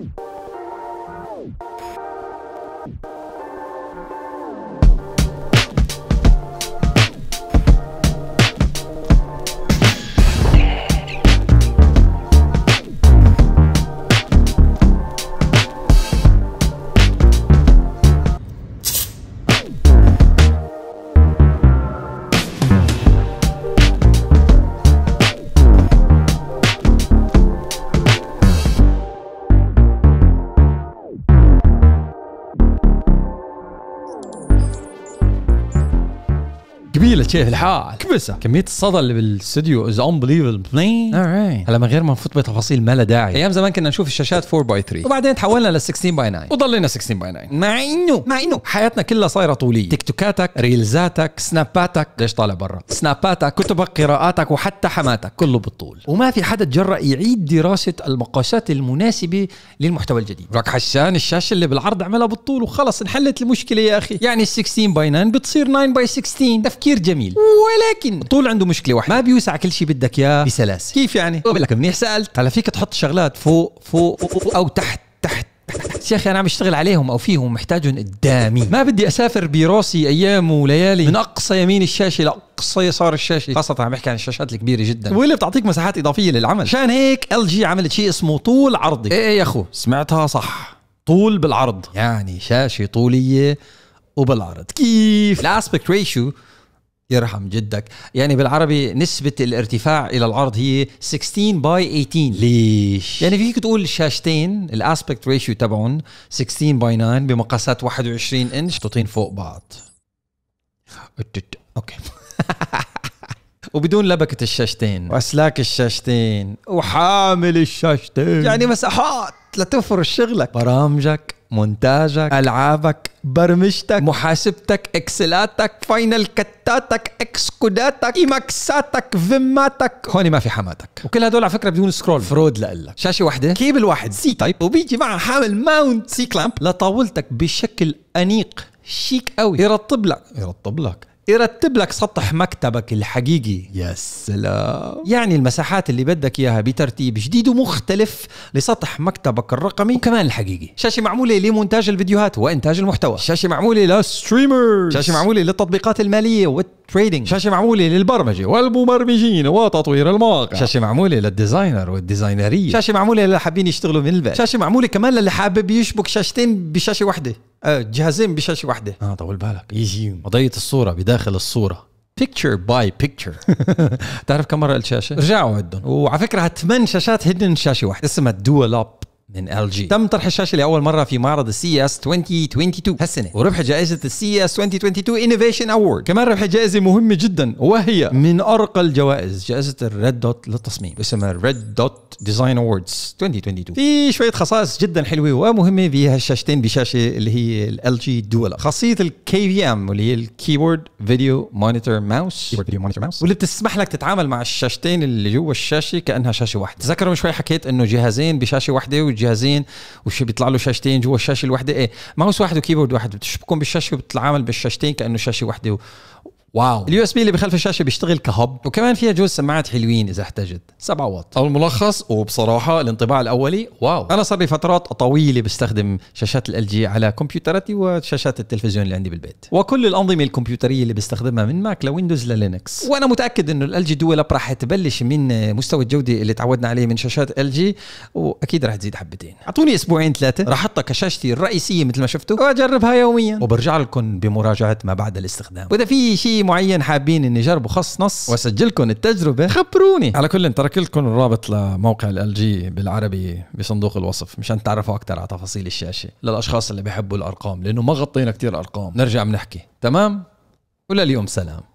you جميله شيء الحال كبسه كميه الصدى اللي بالاستوديو از انبليفبل هلا من غير ما نفوت بتفاصيل ما لها داعي ايام زمان كنا نشوف الشاشات 4 باي 3 وبعدين تحولنا لل 16 باي 9 وضلينا 16 باي 9 مع انه مع انه حياتنا كلها صايره طوليه تيك توكاتك ريلزاتك سناباتك ليش طالع برا سناباتك كتبك قراءاتك وحتى حماتك كله بالطول وما في حدا تجرأ يعيد دراسه المقاسات المناسبه للمحتوى الجديد راك حسان الشاشه اللي بالعرض عملها بالطول وخلص انحلت المشكله يا اخي يعني ال 16 باي 9 بتصير 9 باي 16 تفكير كتير جميل ولكن طول عنده مشكله واحده ما بيوسع كل شيء بدك اياه بسلاسه كيف يعني بقول طيب، لك منيح سالت هلا فيك تحط شغلات فوق فوق, فوق, فوق او تحت تحت يا اخي انا عم اشتغل عليهم او فيهم محتاجهم قدامي ما بدي اسافر براسي ايام وليالي من اقصى يمين الشاشه لاقصى يسار الشاشه خاصه عم بحكي عن الشاشات الكبيره جدا واللي بتعطيك مساحات اضافيه للعمل عشان هيك ال جي عملت شيء اسمه طول عرضي إيه،, ايه يا اخو سمعتها صح طول بالعرض يعني شاشه طوليه وبالعرض كيف الاسبكت ريشيو يرحم جدك يعني بالعربي نسبة الارتفاع إلى العرض هي 16 باي 18 ليش؟ يعني فيك تقول الشاشتين الاسبكت ريشيو تبعهم 16 باي 9 بمقاسات 21 انش محطوطين فوق بعض اوكي وبدون لبكة الشاشتين وأسلاك الشاشتين وحامل الشاشتين يعني مساحات لتفرش شغلك برامجك مونتاجك العابك برمجتك محاسبتك اكسلاتك فاينل كتاتك اكس كوداتك ايماكساتك فيماتك هون ما في حماتك وكل هدول على فكره بدون سكرول فرود لك شاشه واحده كيبل واحد سي تايب وبيجي معها حامل ماونت سي كلامب لطاولتك بشكل انيق شيك قوي يرطب لك يرطب لك يرتب لك سطح مكتبك الحقيقي يا سلام يعني المساحات اللي بدك اياها بترتيب جديد ومختلف لسطح مكتبك الرقمي وكمان الحقيقي شاشه معموله لمونتاج الفيديوهات وانتاج المحتوى شاشه معموله للستريمرز شاشه معموله للتطبيقات الماليه والت تريدنج شاشه معموله للبرمجه والمبرمجين وتطوير المواقع شاشه معموله للديزاينر والديزاينريه شاشه معموله للي حابين يشتغلوا من البيت شاشه معموله كمان للي حابب يشبك شاشتين بشاشه واحده آه جهازين بشاشه واحده اه طول بالك يجي قضيه الصوره بداخل الصوره بيكتشر باي بيكتشر بتعرف كم مره قلت شاشه؟ رجعوا عدهم وعلى فكره هالثمان شاشات هن شاشه واحده اسمها دوال اب من ال جي تم طرح الشاشه لاول مره في معرض السي اس 2022 هالسنه وربح جائزه السي اس 2022 انوفيشن اوورد كمان ربحت جائزه مهمه جدا وهي من ارقى الجوائز جائزه الريد دوت للتصميم اسمها الريد دوت ديزاين اووردز 2022 في شويه خصائص جدا حلوه ومهمه في هالشاشتين بشاشه اللي هي ال جي دولا خاصيه الكي في ام واللي هي الكيبورد فيديو مونيتور ماوس كيبورد فيديو مونيتور ماوس واللي بتسمح لك تتعامل مع الشاشتين اللي جوا الشاشه كانها شاشه واحده تذكروا شوي حكيت انه جهازين بشاشه واحده جاهزين وش بيطلع له شاشتين جوا الشاشه الواحده ايه ماوس واحد وكيبورد واحد بتشبكهم بالشاشه وبتتعامل بالشاشتين كانه شاشه واحده واو اليو اس بي اللي بخلف الشاشه بيشتغل كهب وكمان فيها جوز سماعات حلوين اذا احتجت 7 واط الملخص وبصراحه الانطباع الاولي واو انا صار لي فترات طويله بستخدم شاشات ال جي على كمبيوتراتي وشاشات التلفزيون اللي عندي بالبيت وكل الانظمه الكمبيوتريه اللي بستخدمها من ماك لويندوز للينكس وانا متاكد انه ال جي دول اب راح تبلش من مستوى الجوده اللي تعودنا عليه من شاشات ال جي واكيد راح تزيد حبتين اعطوني اسبوعين ثلاثه راح احطها كشاشتي الرئيسيه مثل ما شفتوا واجربها يوميا وبرجع لكم بمراجعه ما بعد الاستخدام واذا في شيء معين حابين اني اجربه خص نص واسجلكم التجربه خبروني على كل ترك لكم الرابط لموقع ال جي بالعربي بصندوق الوصف مشان تعرفوا اكثر على تفاصيل الشاشه للاشخاص اللي بيحبوا الارقام لانه ما غطينا كثير ارقام نرجع بنحكي تمام ولليوم سلام